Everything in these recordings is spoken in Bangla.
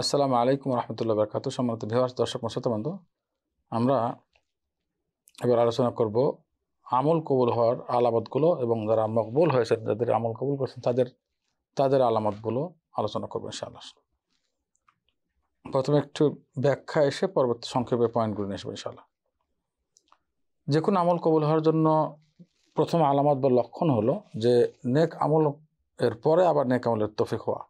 আসসালামু আলাইকুম রহমতুল্লাহ বরকাত সম্মানিত ভিওয়ার্স দর্শক বন্ধু আমরা এবার আলোচনা করব আমল কবুল হওয়ার আলামতগুলো এবং যারা মকবুল হয়েছে যাদের আমল কবুল করেছেন তাদের তাদের আলামতগুলো আলোচনা করবো ইনশাআল্লাহ প্রথমে একটু ব্যাখ্যা এসে পরবর্তী সংক্ষেপে পয়েন্টগুলো নিয়ে আসবো ইনশাল্লাহ যে কোনো আমল কবুল হওয়ার জন্য প্রথম আলামত বা লক্ষণ হলো যে নেক আমল এর পরে আবার নেক আমলের তফিক হওয়া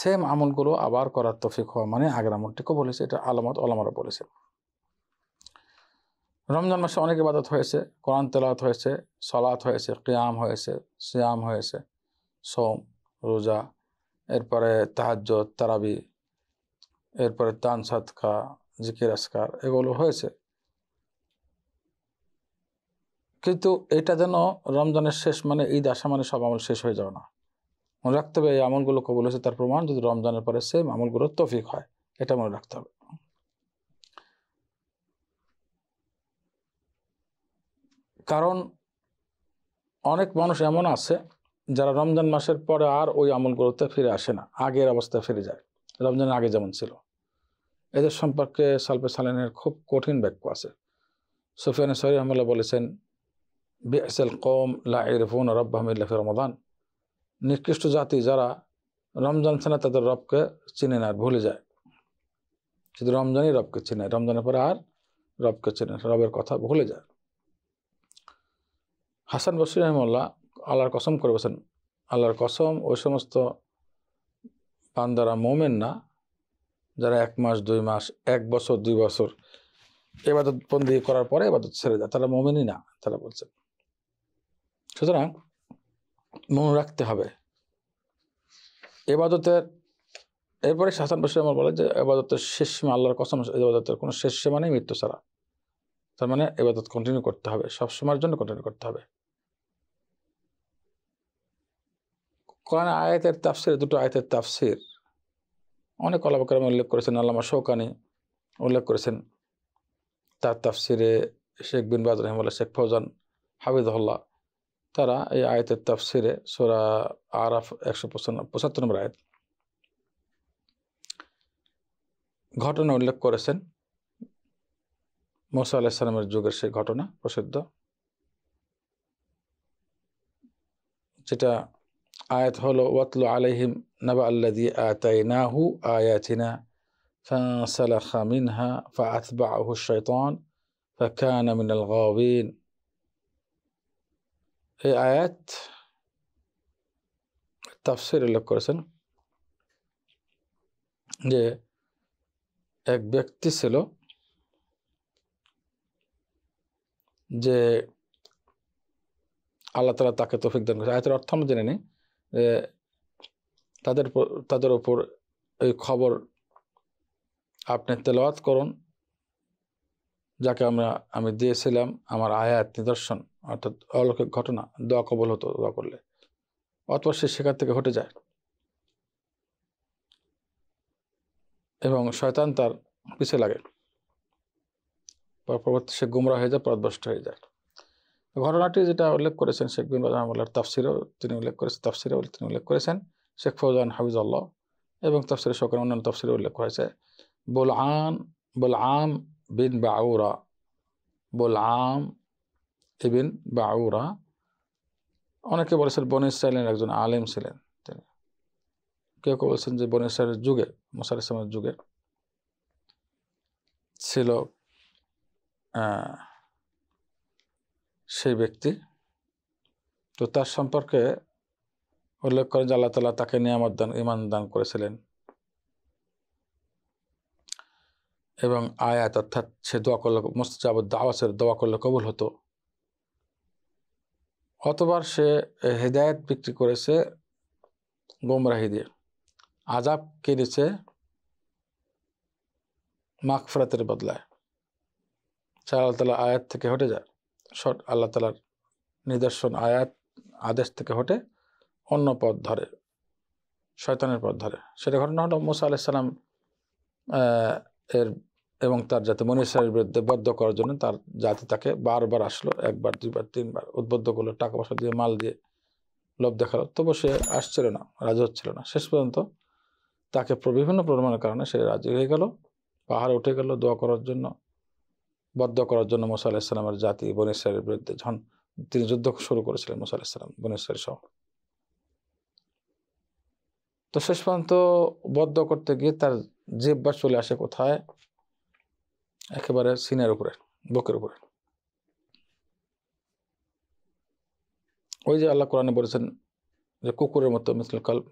সেম আমলগুলো আবার করার তফিক হওয়া মানে আগের আমলটিকে বলেছে এটা আলামত আলামারা বলেছে রমজান মাসে অনেক ইবাদত হয়েছে কোরআন তেলাত হয়েছে সলাত হয়েছে ক্যাম হয়েছে সিয়াম হয়েছে সোম রোজা এরপরে তাহাজ তারাবি এরপরে তান সাতকা জিকির আসকার এগুলো হয়েছে কিন্তু এটা যেন রমজানের শেষ মানে ঈদ আসা মানে সব আমল শেষ হয়ে যাওয়া না মনে রাখতে হবে এই আমলগুলো কবুল হয়েছে তার প্রমাণ যদি রমজানের পরে সেম আমলগুলো তফিক হয় এটা মনে রাখতে হবে কারণ অনেক মানুষ এমন আছে যারা রমজান মাসের পরে আর ওই আমলগুলোতে ফিরে আসে না আগের অবস্থায় ফিরে যায় রমজানের আগে যেমন ছিল এদের সম্পর্কে সালপে সালেনের খুব কঠিন বাক্য আছে সুফিয়ান সরি রহমাল্লাহ বলেছেন বিএসএল কম লা ইরফুন রব্বাহমিল্লাফি রমদান নিকৃষ্ট জাতি যারা রমজান ছাড়া তাদের রবকে চিনে না আর ভুলে যায় শুধু রমজানই রবকে চেনে রমজানের পরে আর রবকে চেনে রবের কথা ভুলে যায় হাসান বসির রহমল্লা আল্লাহর কসম করে বসেন আল্লাহর কসম ওই সমস্ত পান্দারা মোমেন না যারা এক মাস দুই মাস এক বছর দুই বছর এবাদত বন্দি করার পরে এবাদত ছেড়ে যায় তারা মোমেনই না তারা বলছেন সুতরাং মনে রাখতে হবে এবাদতের এরপরে শাসন বসে আমার বলে যে এবাদতের শেষ সীমা আল্লাহর কসম এবাদতের কোনো শেষ সীমা নেই মৃত্যু ছাড়া তার মানে এবাদত কন্টিনিউ করতে হবে সব সময়ের জন্য কন্টিনিউ করতে হবে কোরআন আয়াতের তাফসির দুটো আয়াতের তাফসির অনেক কলাপকরমে উল্লেখ করেছেন আল্লামা শৌকানি উল্লেখ করেছেন তার তাফসিরে শেখ বিন বাজ রহমাল্লা শেখ ফৌজান হাবিদুল্লাহ তারা এই আয়াতের তাফসিরে সূরা আরাফ 175 নম্বর আয়াত ঘটনা উল্লেখ করেছেন মূসা আলাইহিস সালামের যুগের সেই ঘটনা প্রসিদ্ধ যেটা আয়াত হলো ওয়াতলু আলাইহিম নাবা আল্লাযী আতাইনাহু আয়াতিনা فانسلخ منها فأتبعه الشيطان فكان من الغاوين এই আয়াত তাফসির উল্লেখ করেছেন যে এক ব্যক্তি ছিল যে আল্লাহ তালা তাকে তফিক দান করেছে আয়াতের অর্থ আমরা জেনে নিই যে তাদের তাদের ওপর এই খবর আপনি তেলাওয়াত করুন যাকে আমরা আমি দিয়েছিলাম আমার আয়াত নিদর্শন অর্থাৎ অলৌকিক ঘটনা দোয়া কবল হতো দোয়া করলে অথবা সে সেখান থেকে হটে যায় এবং শয়তান তার পিছিয়ে লাগে পরবর্তী সে গুমরা হয়ে যায় পদভ্রষ্ট হয়ে যায় ঘটনাটি যেটা উল্লেখ করেছেন শেখ বিন রহমাল্লার তাফসিরও তিনি উল্লেখ করেছেন তাফসিরে তিনি উল্লেখ করেছেন শেখ ফৌজান আল্লাহ এবং তাফসিরে শোকের অন্যান্য তাফসিরে উল্লেখ করেছে বোল আন বোল আম বিন বাউরা বোলাম ইবিন বাউরা অনেকে বলেছেন বন ইসরায়েলের একজন আলেম ছিলেন তিনি কেউ কেউ বলছেন যে বন ইসরায়েলের যুগে মুসার ইসলামের যুগে ছিল সেই ব্যক্তি তো তার সম্পর্কে উল্লেখ করেন যে আল্লাহ তালা তাকে নিয়ামত দান ইমান দান করেছিলেন এবং আয়াত অর্থাৎ সে দোয়া করলে মোস্তাব দাওয়াসের দোয়া করলে কবুল হতো অতবার সে হেদায়ত বিক্রি করেছে গোমরাহি দিয়ে আজাব কিনেছে মাকফরাতের বদলায় সে আল্লাহ তালা আয়াত থেকে হটে যায় শট আল্লাহ তালার নিদর্শন আয়াত আদেশ থেকে হটে অন্য পথ ধরে শয়তানের পথ ধরে সেটা ঘটনা হলো মোসা আলাইসাল্লাম এর এবং তার জাতি মনীষার বিরুদ্ধে বদ্ধ করার জন্য তার জাতি তাকে বারবার আসলো একবার দুইবার তিনবার উদ্বুদ্ধ করলো টাকা পয়সা দিয়ে মাল দিয়ে লোভ দেখালো তবু সে আসছিল না রাজি হচ্ছিল না শেষ পর্যন্ত তাকে বিভিন্ন প্রমাণের কারণে সে রাজি হয়ে গেল পাহাড়ে উঠে গেল দোয়া করার জন্য বদ্ধ করার জন্য মোসা ইসলামের জাতি বনিসারের বিরুদ্ধে যখন তিনি যুদ্ধ শুরু করেছিলেন মোসা আলাহিসাল্লাম বনিসারি সহ তো শেষ পর্যন্ত বদ্ধ করতে গিয়ে তার জিব্বা চলে আসে কোথায় একেবারে সিনের উপরে বুকের উপরে ওই যে আল্লাহ কোরআনে বলেছেন যে কুকুরের মতো মিসল কল্প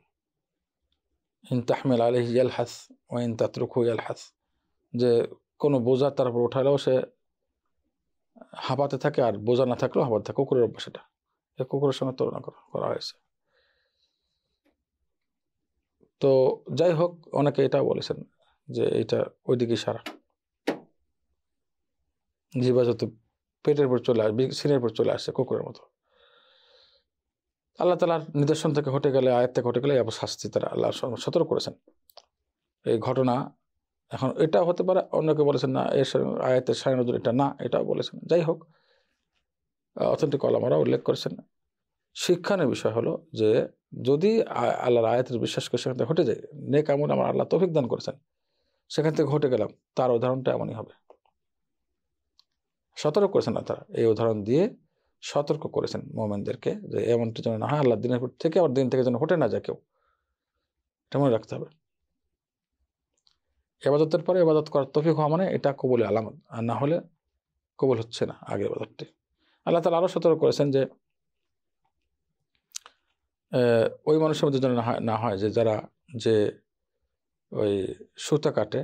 ইন তাহমেল আলহ ইয়াল হাস ও ইন তাতরুখু ইয়াল হাস যে কোনো বোঝা তার উপর উঠালেও সে হাঁপাতে থাকে আর বোঝা না থাকলেও হাঁপাতে থাকে কুকুরের অভ্যাস এটা কুকুরের সঙ্গে তুলনা করা হয়েছে তো যাই হোক অনেকে এটা বলেছেন যে এটা ওইদিকে সারা জীবা যত পেটের উপর চলে আসবে সিনের উপর চলে আসছে কুকুরের মতো আল্লাহ তালার নিদর্শন থেকে হটে গেলে আয়ের থেকে হটে গেলে আবার শাস্তি তারা আল্লাহ সতর্ক করেছেন এই ঘটনা এখন এটা হতে পারে অন্যকে বলেছেন না এর আয়াতের সাড়ে নজর এটা না এটাও বলেছেন যাই হোক অথেন্টিক কলামারা উল্লেখ করেছেন শিক্ষানের বিষয় হলো যে যদি আল্লাহর আয়াতের বিশ্বাস করে সেখান থেকে ঘটে যায় নেক আমল আমার আল্লাহ তফিক দান করেছেন সেখান থেকে ঘটে গেলাম তার উদাহরণটা এমনই হবে সতর্ক করেছেন না তারা এই উদাহরণ দিয়ে সতর্ক করেছেন মোমেনদেরকে যে এমনটি যেন না হয় আল্লাহ দিনের থেকে আবার দিন থেকে যেন ঘটে না যায় কেউ এটা মনে রাখতে হবে এবাদতের পরে এবাদত করার তফিক হওয়া মানে এটা কবুলে আলামত আর না হলে কবুল হচ্ছে না আগের এবাদতটি আল্লাহ তালা আরও সতর্ক করেছেন যে ওই মানুষের মধ্যে যেন না হয় যে যারা যে ওই সুতা কাটে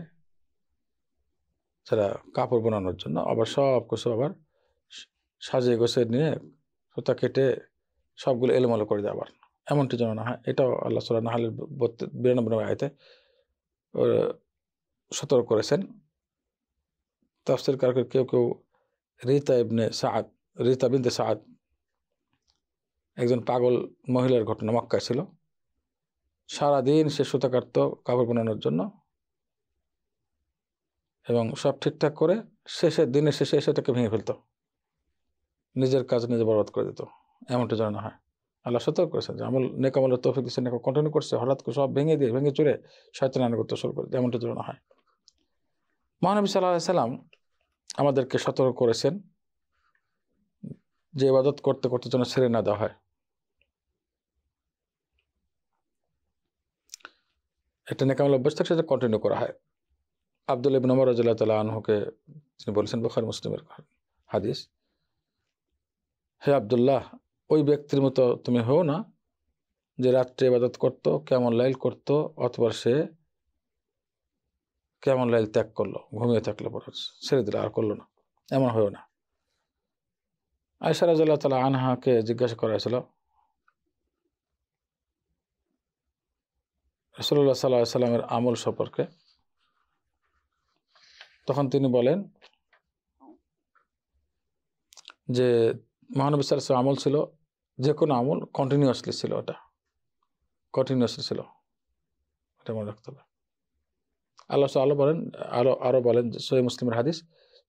যারা কাপড় বানানোর জন্য আবার সব কিছু আবার সাজিয়ে গোছে নিয়ে সুতা কেটে সবগুলো এলোমেলো করে দেয় আবার এমনটি যেন না হয় এটাও আল্লাহ সাল্লাহ নাহালের বিরানব্বই নম্বর আয়তে সতর্ক করেছেন তাফসির কারকে কেউ কেউ রিতা ইবনে সাদ রিতা বিন্দে সাদ একজন পাগল মহিলার ঘটনা মক্কায় ছিল সারাদিন সে সুতা কাটত কাপড় বানানোর জন্য এবং সব ঠিকঠাক করে শেষের দিনের শেষে সেটাকে তাকে ভেঙে ফেলত নিজের কাজ নিজে বরবাদ করে দিত এমনটা জানানো হয় আল্লাহ সতর্ক করেছেন যে আমল নেকামলের তৌফিক দিচ্ছে নেকা কন্টিনিউ করছে হঠাৎ করে সব ভেঙে দিয়ে ভেঙে চুরে আনা করতে শুরু করে এমনটা জানানো হয় মহানবী সাল্লাহ সাল্লাম আমাদেরকে সতর্ক করেছেন যে ইবাদত করতে করতে যেন ছেড়ে না দেওয়া হয় একটা নেকামল অভ্যাস থাকে সেটা কন্টিনিউ করা হয় আবদুল ইবিন ওমর রাজুল্লাহ তালা আনহুকে তিনি বলেছেন বখার মুসলিমের হাদিস হে আবদুল্লাহ ওই ব্যক্তির মতো তুমি হও না যে রাত্রে ইবাদত করত কেমন লাইল করত অথবা সে কেমন লাইল ত্যাগ করলো ঘুমিয়ে থাকলো পর ছেড়ে দিল আর করলো না এমন হয়েও না আয়সা রাজুল্লাহ তালা আনহাকে জিজ্ঞাসা করা হয়েছিল রসল্লা সাল্লা সাল্লামের আমল সম্পর্কে তখন তিনি বলেন যে মহানবী সাল আমল ছিল যে কোনো আমল কন্টিনিউয়াসলি ছিল ওটা কন্টিনিউয়াসলি ছিল এটা মনে রাখতে হবে আল্লাহ আলো বলেন আরও আরও বলেন সৈয় মুসলিমের হাদিস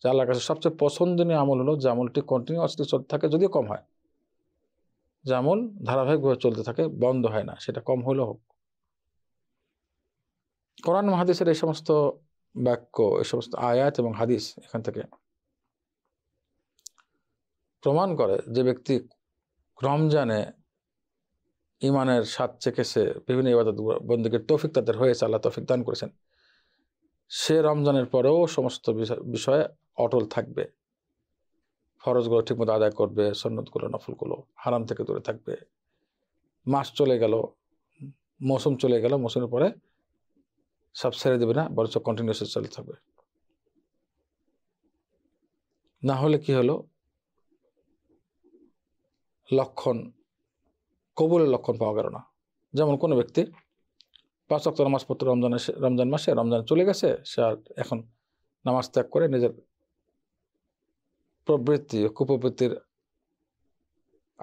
যে আল্লাহর কাছে সবচেয়ে পছন্দনীয় আমল হলো যে আমলটি কন্টিনিউয়াসলি চলতে থাকে যদিও কম হয় যে আমল ধারাবাহিকভাবে চলতে থাকে বন্ধ হয় না সেটা কম হলেও হোক কোরআন মহাদিসের এই সমস্ত বাক্য এ সমস্ত আয়াত এবং হাদিস এখান থেকে প্রমাণ করে যে ব্যক্তি রমজানে ইমানের স্বাদ চেকেছে বিভিন্ন ইবাদত বন্দুকের তৌফিক তাদের হয়েছে আল্লাহ তৌফিক দান করেছেন সে রমজানের পরেও সমস্ত বিষয়ে অটল থাকবে ফরজগুলো ঠিকমতো আদায় করবে সন্ন্যতগুলো নফলগুলো হারাম থেকে দূরে থাকবে মাস চলে গেল মৌসুম চলে গেল মৌসুমের পরে সব ছেড়ে দেবে না বরঞ্চ কন্টিনিউসে চলতে থাকবে না হলে কি হলো লক্ষণ কবুলের লক্ষণ পাওয়া গেল না যেমন কোনো ব্যক্তি পাঁচ অক্ট নামাজ পড়তো রমজানে রমজান মাসে রমজান চলে গেছে সে আর এখন নামাজ ত্যাগ করে নিজের প্রবৃত্তি কুপ্রবৃত্তির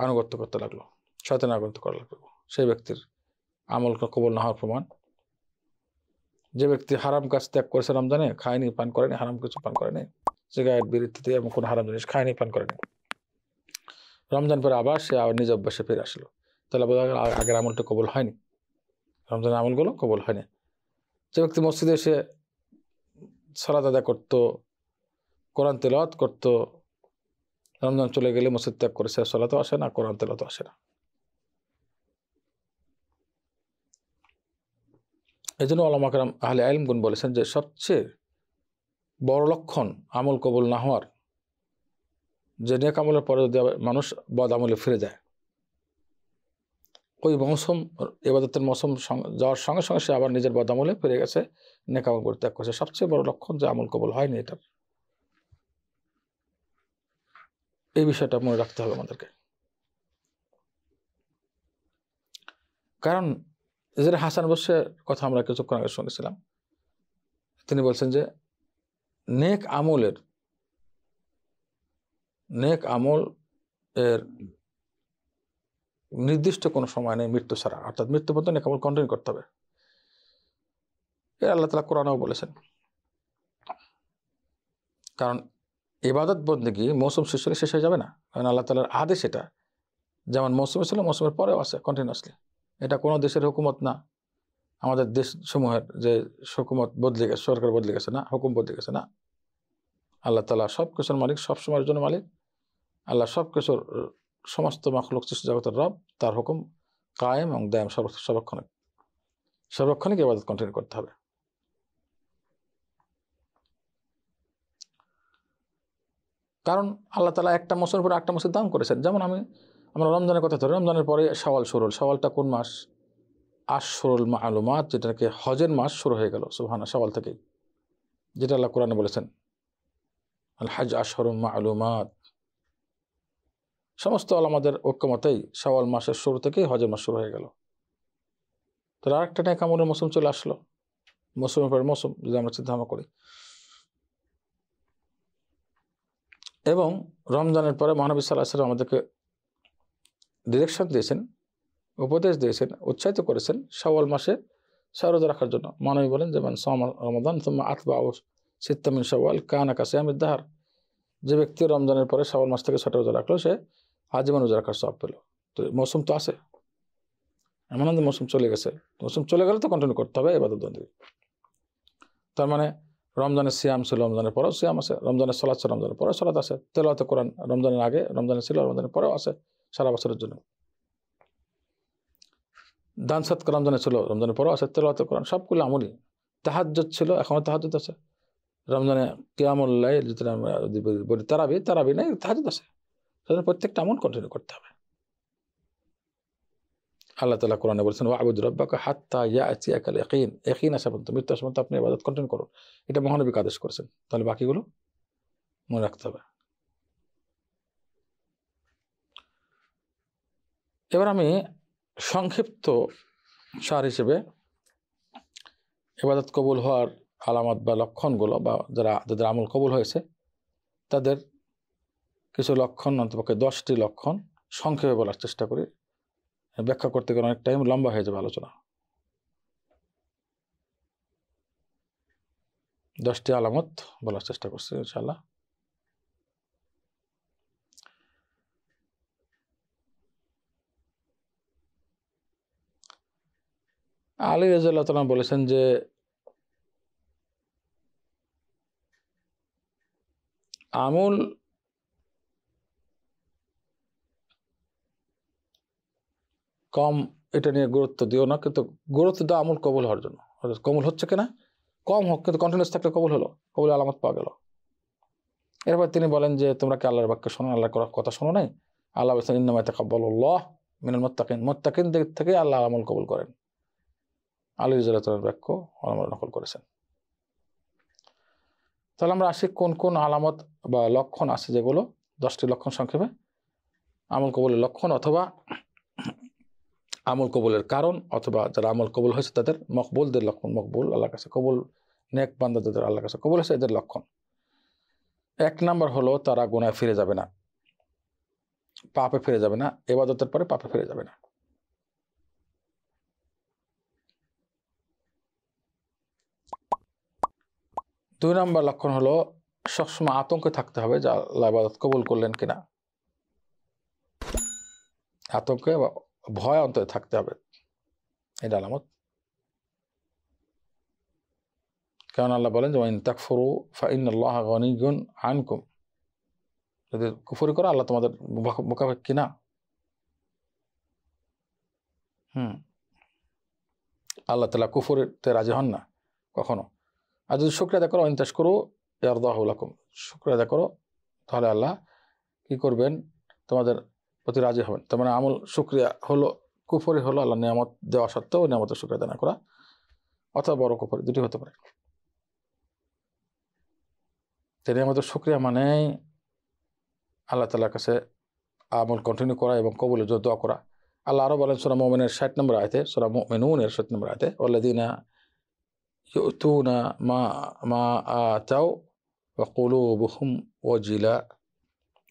আনুগত্য করতে লাগলো সচেতন আনুগত্য করা লাগলো সেই ব্যক্তির আমল কবল না হওয়ার প্রমাণ যে ব্যক্তি হারাম কাজ ত্যাগ করেছে রমজানে খায়নি পান করেনি হারাম কিছু পান করেনি সিগারেট বিরুদ্ধে এবং কোনো হারাম জিনিস খায়নি পান করেনি রমজান পরে আবার সে আবার নিজ অভ্যাসে ফিরে আসলো তাহলে বোঝা গেল আগের আমলটা কবল হয়নি রমজানের আমলগুলো কবল হয়নি যে ব্যক্তি মসজিদে এসে সলাত আদা করতো কোরআন তেলত করতো রমজান চলে গেলে মসজিদ ত্যাগ করেছে সলাতও আসে না কোরআন তেলতও আসে না এই জন্য আকরাম আহলে আলমগুন বলেছেন যে সবচেয়ে বড় লক্ষণ আমল কবুল না হওয়ার যে নেক আমলের পরে যদি মানুষ বদ আমলে ফিরে যায় ওই মৌসুম এবাদতের মৌসুম যাওয়ার সঙ্গে সঙ্গে সে আবার নিজের বদ আমলে ফিরে গেছে নেক আমল পরিত্যাগ করেছে সবচেয়ে বড় লক্ষণ যে আমল কবুল হয়নি এটার এই বিষয়টা মনে রাখতে হবে আমাদেরকে কারণ যেটা হাসান বসের কথা আমরা কিছুক্ষণ আগে শুনেছিলাম তিনি বলছেন যে নেক আমলের নেক আমল এর নির্দিষ্ট কোনো সময় নেই মৃত্যু ছাড়া অর্থাৎ মৃত্যু পর্যন্ত নেক আমল কন্টিনিউ করতে হবে এ আল্লাহ তালা কোরআনও বলেছেন কারণ এবাদত কি মৌসুম শেষ হলে শেষ হয়ে যাবে না কারণ আল্লাহ তালার আদেশ এটা যেমন মৌসুমে ছিল মৌসুমের পরেও আছে কন্টিনিউসলি এটা কোনো দেশের হুকুমত না আমাদের দেশসমূহের যে হুকুমত বদলে গেছে সরকার বদলে গেছে না হুকুম বদলে গেছে না আল্লাহ তালা সব কিছুর মালিক সব সময়ের জন্য মালিক আল্লাহ সব কিছুর সমস্ত লোক সৃষ্টি জগতের রব তার হুকুম কায়েম এবং দায়াম সর্বক্ষণিক সর্বক্ষণিক এবাদত কন্টিনিউ করতে হবে কারণ আল্লাহ তালা একটা মসুর উপরে একটা মসুর দাম করেছেন যেমন আমি আমরা রমজানের কথা ধরি রমজানের পরে সওয়াল সরল সওয়ালটা কোন মাস আশরুল মালুমাত যেটাকে হজের মাস শুরু হয়ে গেল সুহানা সওয়াল থেকেই যেটা আল্লাহ কোরআনে বলেছেন আল হাজ আশরুল মালুমাত সমস্ত আমাদের ঐক্যমতেই সওয়াল মাসের শুরু থেকেই হজের মাস শুরু হয়ে গেল তো আর একটা নেই কামড়ের মৌসুম চলে আসলো মৌসুমের পরে মৌসুম যদি আমরা চিন্তাভাবনা করি এবং রমজানের পরে মহানবী সাল্লাহ আমাদেরকে ডিরেকশন দিয়েছেন উপদেশ দিয়েছেন উৎসাহিত করেছেন সওয়াল মাসে সারোজা রাখার জন্য মানবী বলেন যেমন রমদান তোমা আতবা ও সিত্তামিন সওয়াল কানা আকাশে আমি দাহার যে ব্যক্তি রমজানের পরে সওয়াল মাস থেকে ছটা রোজা রাখলো সে আজীবন রোজা রাখার সব পেল তো মৌসুম তো আছে এমন মৌসুম চলে গেছে মৌসুম চলে গেলে তো কন্টিনিউ করতে হবে এবার দ্বন্দ্বী তার মানে রমজানের সিয়াম ছিল রমজানের পরেও সিয়াম আছে রমজানের সলাদ রমজানের পরেও সলাদ আছে তেলাতে কোরআন রমজানের আগে রমজানের ছিল রমজানের পরেও আছে সারা বছরের জন্য দান সাত রমজানে ছিল রমজানের পর আছে তেল কোরআন সবগুলো আমলই তাহাজ্জত ছিল এখনও তাহাজ্জত আছে রমজানে কেয়ামল্লাই যেটা বলি তারাবি তারাবি নাই তাহাজ আছে সেজন্য প্রত্যেকটা আমল কন্টিনিউ করতে হবে আল্লাহ তালা কোরআনে বলছেন আবুদ রব্বাকে তা ইয়া আছি একাল একইন একইন আসা পর্যন্ত মৃত্যু আসা পর্যন্ত আপনি ইবাদত কন্টিনিউ করুন এটা মহানবিক আদেশ করেছেন তাহলে বাকিগুলো মনে রাখতে হবে এবার আমি সংক্ষিপ্ত সার হিসেবে এবাদত কবুল হওয়ার আলামত বা লক্ষণগুলো বা যারা যাদের আমল কবুল হয়েছে তাদের কিছু লক্ষণ অন্তপক্ষে দশটি লক্ষণ সংক্ষেপে বলার চেষ্টা করি ব্যাখ্যা করতে গেলে অনেক টাইম লম্বা হয়ে যাবে আলোচনা দশটি আলামত বলার চেষ্টা করছি ইনশাল্লাহ আলী রাজিয়াল্লাহ বলেছেন যে আমুল কম এটা নিয়ে গুরুত্ব দিও না কিন্তু গুরুত্ব দাও আমুল কবুল হওয়ার জন্য কবুল হচ্ছে কিনা কম হোক কিন্তু কন্টিনিউস থাকলে কবুল হলো কবুল আলামত পাওয়া গেল এরপর তিনি বলেন যে তোমরা কি আল্লাহর বাক্য শোনো আল্লাহর কথা শোনো নাই আল্লাহ বলছেন বলো তাকাবল্লাহ মিনাল মোত্তাকিন মোত্তাকিন থেকে আল্লাহ আমল কবুল করেন আলী ইজালাতার বাক্য আমরা নকল করেছেন তাহলে আমরা আসি কোন কোন আলামত বা লক্ষণ আছে যেগুলো দশটি লক্ষণ সংক্ষেপে আমল কবলের লক্ষণ অথবা আমল কবলের কারণ অথবা যারা আমল কবল হয়েছে তাদের মকবুলদের লক্ষণ মকবুল আল্লাহ কাছে কবুল নেক বান্দা যাদের আল্লাহ কাছে কবুল হয়েছে এদের লক্ষণ এক নাম্বার হলো তারা গোনায় ফিরে যাবে না পাপে ফিরে যাবে না এবাদতের পরে পাপে ফিরে যাবে না দুই নম্বর লক্ষণ হলো সবসময় আতঙ্কে থাকতে হবে যে আল্লাহ ইবাদত কবুল করলেন কিনা আতঙ্কে ভয় অন্তরে থাকতে হবে এটা আলামত কেন আল্লাহ বলেন যে ইন তাকফরু ফাইন আল্লাহ গনিগুন আনকুম যদি কুফরি করো আল্লাহ তোমাদের মোকাবেক্ষি না হুম আল্লাহ তালা কুফুরিতে রাজি হন না কখনো আর যদি শুক্র আদা করো অন্তাস করো ইয়ারদাহুলাকুম শুক্র আদা করো তাহলে আল্লাহ কি করবেন তোমাদের প্রতি রাজি হবেন তার মানে আমল শুক্রিয়া হলো কুফরি হলো আল্লাহ নিয়ামত দেওয়া সত্ত্বেও নিয়ামতের শুক্রিয়া দানা করা অথবা বড় কুফরি দুটি হতে পারে তিনি আমাদের শুক্রিয়া মানে আল্লাহ তালার কাছে আমল কন্টিনিউ করা এবং কবুলের জন্য দোয়া করা আল্লাহ আরও বলেন সোনা মোমেনের ষাট নম্বর আয়তে সোনা মেনুনের ষাট নম্বর আয়তে দিনা يؤتون ما মা آتوا বা وجلاء ওয়াজিলা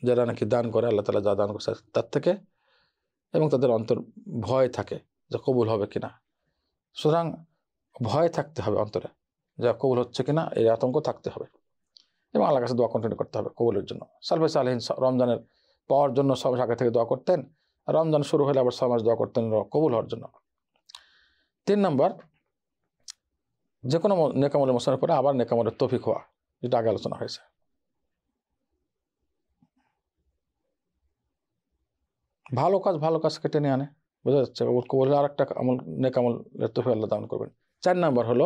যারা নাকি দান করে আল্লাহ তালা যা দান করছে তার থেকে এবং তাদের অন্তর ভয় থাকে যে কবুল হবে কিনা সুতরাং ভয় থাকতে হবে অন্তরে যা কবুল হচ্ছে কিনা এই আতঙ্ক থাকতে হবে এবং আল্লাহ কাছে দোয়া কন্টিনিউ করতে হবে কবুলের জন্য সালফে সালহীন রমজানের পাওয়ার জন্য সব আগে থেকে দোয়া করতেন রমজান শুরু হলে আবার সমাজ দোয়া করতেন কবুল হওয়ার জন্য তিন নম্বর যে কোনো নেকামলের মশানের পরে আবার নেকামলের তফিক হওয়া যেটা আগে আলোচনা হয়েছে ভালো কাজ ভালো কাজ কেটে নিয়ে আনে বোঝা যাচ্ছে কবলের আর একটা আমল নেকামলের তফিক আল্লাহ দান করবেন চার নাম্বার হলো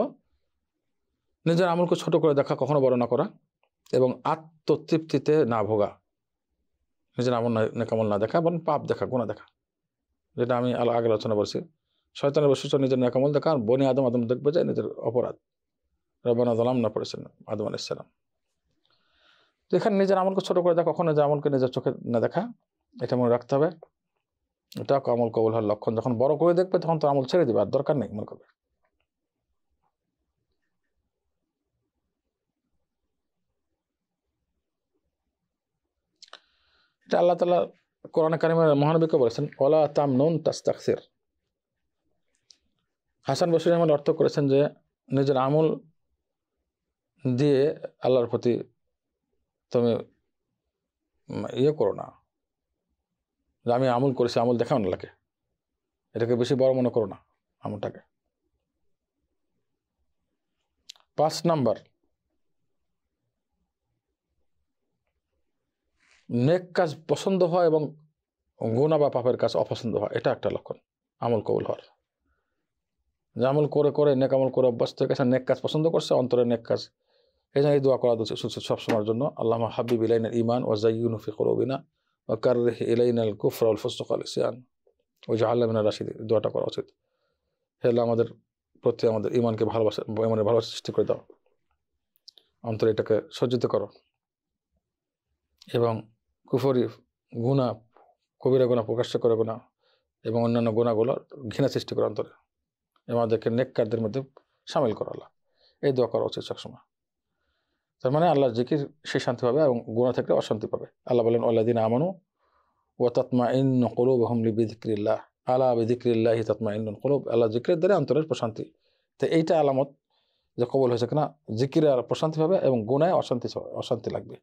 নিজের আমলকে ছোট করে দেখা কখনো বড় না করা এবং আত্মতৃপ্তিতে না ভোগা নিজের আমল নেকামল না দেখা বরং পাপ দেখা গোনা দেখা যেটা আমি আগে আলোচনা বলছি শয়তানের বৈশিষ্ট্য নিজের নাকামল দেখা আর বনে আদম আদম দেখবে যে নিজের অপরাধ রবানা দলাম না পড়েছেন আদম আলাইসালাম তো এখানে নিজের আমলকে ছোটো করে দেখা কখনো যে আমলকে নিজের চোখে না দেখা এটা মনে রাখতে হবে এটা কমল কবল হওয়ার লক্ষণ যখন বড় করে দেখবে তখন তো আমল ছেড়ে দেবে আর দরকার নেই মনে করবে এটা আল্লাহ তালা কোরআন কারিমের মহানবীকে বলেছেন ওলা তাম নুন তাস্তাকসির হাসান বসির আহমদ অর্থ করেছেন যে নিজের আমল দিয়ে আল্লাহর প্রতি তুমি ইয়ে করো না যে আমি আমল করেছি আমল দেখাও না লাগে এটাকে বেশি বড় মনে করো না আমলটাকে পাঁচ নাম্বার নেক কাজ পছন্দ হয় এবং গুণা বা পাপের কাজ অপছন্দ হয় এটা একটা লক্ষণ আমল কবুল হওয়ার জামল করে করে নেক আমল করে অভ্যস্ত হয়ে গেছে নেক কাজ পছন্দ করছে অন্তরে নেক কাজ এই জন্য এই দোয়া করা সব সময়ের জন্য আল্লাহ হাবিব ইলাইনের ইমান ও জাইউনফি করবিনা ও কার ইলাইনাল কুফরাউল ফুসুক আল ইসিয়ান ও জাহাল্লামিনা রাশিদ দোয়াটা করা উচিত হে আল্লাহ আমাদের প্রতি আমাদের ইমানকে ভালোবাসা ইমানের ভালোবাসা সৃষ্টি করে দাও অন্তরে এটাকে সজ্জিত করো এবং কুফরি গুণা কবিরা গুণা প্রকাশ্য করে গুণা এবং অন্যান্য গুণাগুলো ঘৃণা সৃষ্টি করে অন্তরে আমাদেরকে নেককারদের মধ্যে সামিল করালা এই দোয়া করা উচিত সবসময় তার মানে আল্লাহর জিকির সে শান্তি পাবে এবং গুণা থেকে অশান্তি পাবে আল্লাহ বলেন আল্লাদিন আমানু ও তৎমা ইন কলুব হমলি বিদিক্রিল্লাহ আল্লাহ বিদিক্রিল্লাহি তৎমা ইন কলুব আল্লাহ জিকিরের দ্বারা অন্তরের প্রশান্তি তো এইটা আলামত যে কবল হয়েছে কিনা জিকিরে আর প্রশান্তি পাবে এবং গুণায় অশান্তি অশান্তি লাগবে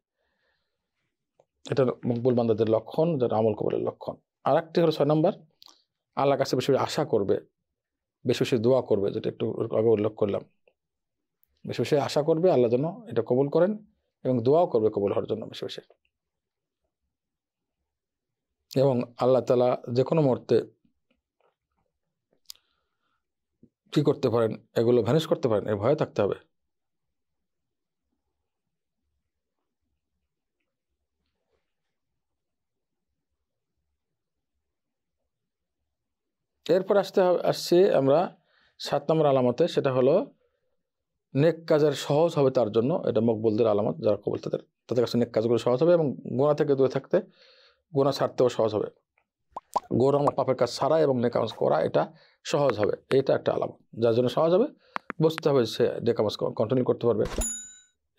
এটা মকবুল বান্দাদের লক্ষণ যেটা আমল কবলের লক্ষণ আর একটি হলো ছয় নম্বর আল্লাহ কাছে বেশি আশা করবে বেশি বেশি দোয়া করবে যেটা একটু আগে উল্লেখ করলাম বেশ বেশি আশা করবে আল্লাহ যেন এটা কবুল করেন এবং দোয়াও করবে কবুল হওয়ার জন্য বেশি বেশি এবং আল্লাহ তালা যে কোনো মুহূর্তে কী করতে পারেন এগুলো ভ্যানিশ করতে পারেন এ ভয়ে থাকতে হবে এরপর আসতে আসছি আমরা সাত নম্বর আলামতে সেটা হলো নেক কাজের সহজ হবে তার জন্য এটা মকবুলদের আলামত যারা কবল তাদের তাদের কাছে নেক কাজগুলো সহজ হবে এবং গোনা থেকে দূরে থাকতে গোনা ছাড়তেও সহজ হবে গোনা পাপের কাজ ছাড়া এবং নেকামজ করা এটা সহজ হবে এটা একটা আলামত যার জন্য সহজ হবে বুঝতে হবে সে নেকামাজ কন্টিনিউ করতে পারবে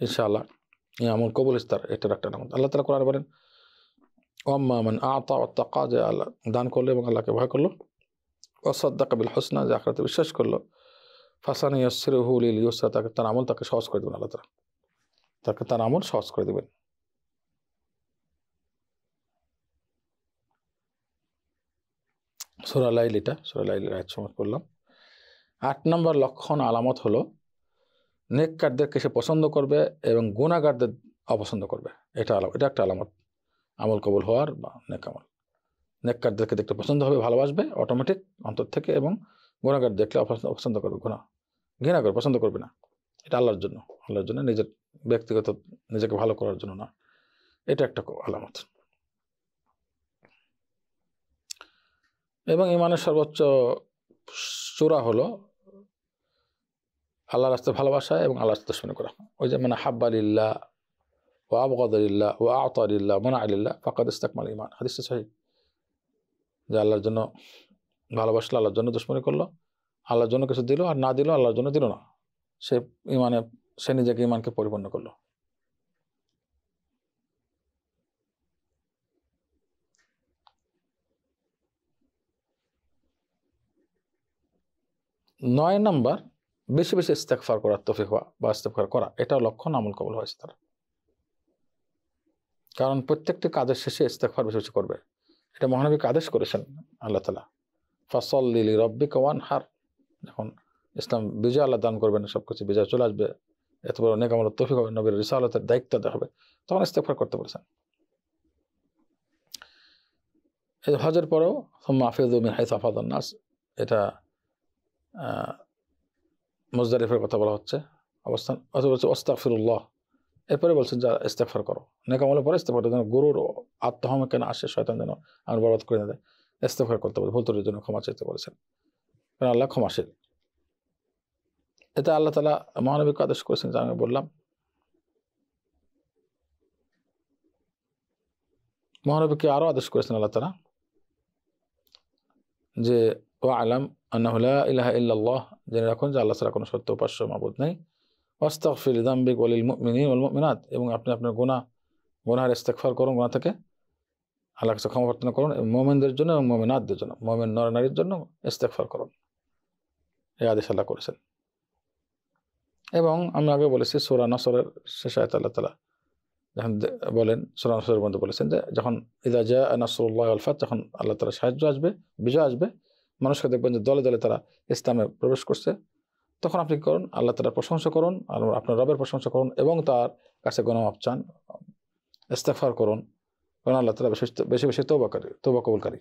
ইনশাআল্লাহ এমন কবুল ইস্তার এটার একটা আলামত আল্লাহ তালা করার বলেন ওম্মা মানে আতা অত্তাকা যে আল্লাহ দান করলো এবং আল্লাহকে ভয় করলো ওসদ্দা কাবিল হোসনা যে আখরাতে বিশ্বাস করলো ফাসান ইয়াসিরহুল ইল ইউসরা তাকে তার আমল তাকে সহজ করে দেবেন আল্লাহ তালা তাকে তার আমল সহজ করে দেবেন সুরালাইল এটা সুরালাইলের আয়াত সময় করলাম আট নম্বর লক্ষণ আলামত হলো নেককারদেরকে সে পছন্দ করবে এবং গুণাগারদের অপছন্দ করবে এটা আলাম এটা একটা আলামত আমল কবল হওয়ার বা নেক আমল নেককারদেরকে দেখতে পছন্দ হবে ভালোবাসবে অটোমেটিক অন্তর থেকে এবং গুণাগার দেখলে অপছন্দ করবে গুণা ঘৃণা করবে পছন্দ করবে না এটা আল্লাহর জন্য আল্লাহর জন্য নিজের ব্যক্তিগত নিজেকে ভালো করার জন্য না এটা একটা আলামত এবং ইমানের সর্বোচ্চ চূড়া হলো আল্লাহ রাস্তা ভালোবাসা এবং আল্লাহ রাস্তা শুনে করা ওই যে মানে হাব্বালিল্লা ও আবগদুল্লাহ ও আতরিল্লা মোনা আলিল্লা ফাকাদ ইস্তাকমাল ইমান হাদিস শাহী যে আল্লাহর জন্য ভালোবাসলো আল্লাহর জন্য দুশ্মনী করলো আল্লাহর জন্য কিছু দিল আর না দিল আল্লাহর জন্য দিল না সে ইমানে সে নিজেকে ইমানকে পরিপূর্ণ করলো নয় নাম্বার বেশি বেশি ইস্তেকফার করার তফিক হওয়া বা ইস্তেকফার করা এটাও লক্ষণ আমল কবল হয়েছে তারা কারণ প্রত্যেকটি কাজের শেষে ইস্তেকফার বেশি বেশি করবে এটা মহানবীকে আদেশ করেছেন আল্লাহ তালা ফাসল্লিল রব্বি কওয়ান হার এখন ইসলাম বিজয় আল্লাহ দান করবেন সব কিছু বিজয় চলে আসবে এত বড় অনেক আমার তফিক হবে নবীর আল্লাহ দায়িত্ব দেওয়া হবে তখন ইস্তেফার করতে বলেছেন এই হজের পরেও মাহফিজ মিন হাইস সাফাদুল নাস এটা মুজদারিফের কথা বলা হচ্ছে অবস্থান অথবা হচ্ছে ওস্তাফিরুল্লাহ এরপরে বলছেন যা ইস্তেফার করো নেকামলের পরে ইস্তেফারটা যেন গরুর আত্মহমে কেন আসে শয়তান যেন আমার বরাদ করে না দেয় ইস্তেফার করতে বলে ভুল তোর জন্য ক্ষমা চাইতে বলেছেন কারণ আল্লাহ ক্ষমাশীল এটা আল্লাহ তালা মহানবীকে আদেশ করেছেন যা আমি বললাম মহানবীকে আরও আদেশ করেছেন আল্লাহ তালা যে ও আলাম আন্না ইলাহা ইল্লাল্লাহ জেনে রাখুন যে আল্লাহ তালা কোনো সত্য উপাস্য মাবুদ নেই অস্তফিল দাম্বিক ওয়ালিল মিন ওয়াল মিনাত এবং আপনি আপনার গোনা গোনার ইস্তেকফার করুন গোনা থেকে আল্লাহ কাছে ক্ষমা প্রার্থনা করুন মোমেনদের জন্য এবং মোমেনাথদের জন্য মোমেন নর নারীর জন্য ইস্তেকফার করুন এই আদেশ আল্লাহ করেছেন এবং আমি আগে বলেছি সোরা নসরের আয়ত আল্লাহ তালা যখন বলেন সোরা নসরের বন্ধু বলেছেন যে যখন ইদা জা নসরুল্লাহ আলফাত যখন আল্লাহ তালা সাহায্য আসবে বিজয় আসবে মানুষকে দেখবেন যে দলে দলে তারা ইসলামে প্রবেশ করছে তখন আপনি করুন আল্লাহ তালার প্রশংসা করুন আর আপনার রবের প্রশংসা করুন এবং তার কাছে কোনো মাপ চান ইস্তেফার করুন কারণ আল্লাহ তালা বেশি বেশি বেশি তৌবাকারী তৌবা কবুলকারী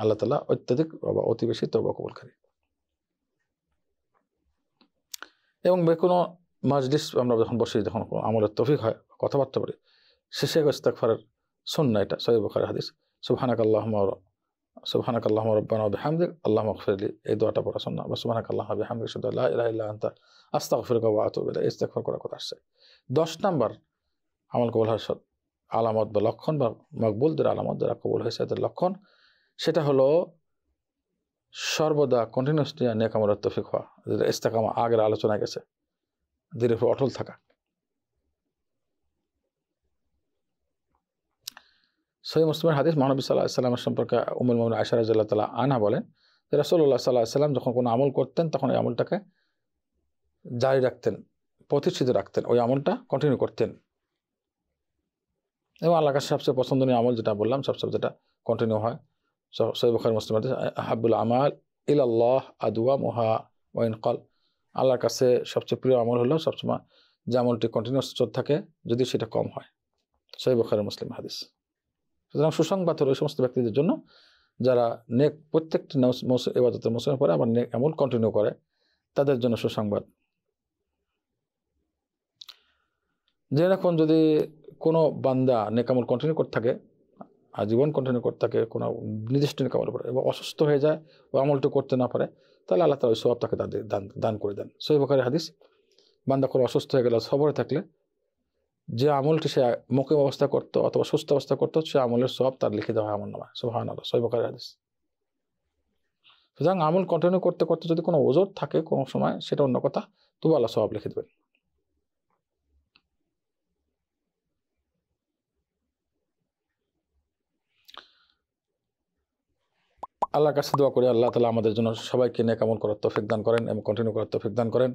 আল্লাহ তালা অত্যাধিক বা অতি বেশি তৌবা কবুলকারী এবং কোনো মাজলিস আমরা যখন বসি যখন আমলের তফিক হয় কথাবার্তা বলি শেষে ইস্তেকফারের শূন্য এটা সৈব খারে হাদিস সুবহানাক আল্লাহ সুবহানাক আল্লাহ রব্বানা বিহামদিক আল্লাহ মকফিরলি এই দোয়াটা পড়া শোনা বা সুবহানাক আল্লাহ বিহামদিক শুধু আল্লাহ ইলাহ ইল্লা আনতা আস্তাগফির ওয়া আতুবু ইলাইক ইস্তাগফার করার কথা আসছে 10 নাম্বার আমল কবুল হওয়ার আলামত বা লক্ষণ বা মকবুলদের আলামত যারা কবুল হয়েছে তাদের লক্ষণ সেটা হলো সর্বদা কন্টিনিউসলি নেকামলের তফিক হওয়া যেটা ইস্তাকামা আগের আলোচনা গেছে ধীরে অটল থাকা সৈয় মুসলিমের হাদিস মহানবী সাল্লাহ সাল্লামের সম্পর্কে উমুল মোমিন আশার আজাল্লাহ তালা আনা বলেন যে রসল্লাহ সাল্লাহ সাল্লাম যখন কোনো আমল করতেন তখন ওই আমলটাকে জারি রাখতেন প্রতিষ্ঠিত রাখতেন ওই আমলটা কন্টিনিউ করতেন এবং আল্লাহ কাছে সবচেয়ে পছন্দনীয় আমল যেটা বললাম সবচেয়ে যেটা কন্টিনিউ হয় সৈয় বখার মুসলিম হাবুল আমাল ইল আল্লাহ আদুয়া মোহা কল আল্লাহর কাছে সবচেয়ে প্রিয় আমল হলো সবসময় যে আমলটি কন্টিনিউস চোর থাকে যদি সেটা কম হয় সৈয় বখার মুসলিম হাদিস সুতরাং সুসংবাদ হলো সমস্ত ব্যক্তিদের জন্য যারা নেক প্রত্যেকটি এবাদতের মৌসুমে পরে আবার নেক এমন কন্টিনিউ করে তাদের জন্য সুসংবাদ যে এখন যদি কোনো বান্দা নেকামল কন্টিনিউ করতে থাকে আজীবন কন্টিনিউ করতে থাকে কোনো নির্দিষ্ট নেকামল করে এবং অসুস্থ হয়ে যায় ও আমলটি করতে না পারে তাহলে আল্লাহ তালা ওই সব তাকে দান দান করে দেন সৈবকারের হাদিস বান্দা কোনো অসুস্থ হয়ে গেলে সবরে থাকলে যে আমলটি সে মকিম অবস্থা করত অথবা সুস্থ অবস্থা করত সে আমলের সব তার লিখিত হয় আমল নামায় সুহান আল্লাহ সৈবকার হাদিস সুতরাং আমল কন্টিনিউ করতে করতে যদি কোনো ওজোর থাকে কোনো সময় সেটা অন্য কথা তবু আল্লাহ সব লিখে দেবেন আল্লাহর কাছে দোয়া করি আল্লাহ তালা আমাদের জন্য সবাইকে নেক আমল করার তফিক দান করেন এবং কন্টিনিউ করার তফিক দান করেন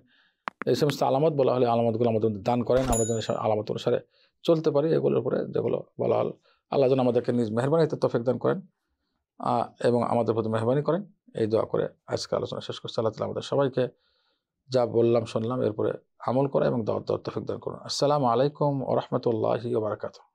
এই সমস্ত আলামত বলা হলে আলামতগুলো আমাদের দান করেন আমরা যেন আলামত অনুসারে চলতে পারি এগুলোর উপরে যেগুলো বলা হল আল্লাহ যেন আমাদেরকে নিজ মেহরবানিতে তফেক দান করেন এবং আমাদের প্রতি মেহরবানি করেন এই দোয়া করে আজকে আলোচনা শেষ করছে আল্লাহ আমাদের সবাইকে যা বললাম শুনলাম এরপরে আমল করা এবং দাওয়াত দাওয়াত তফেক দান করুন আসসালামু আলাইকুম ও রহমতুল্লাহি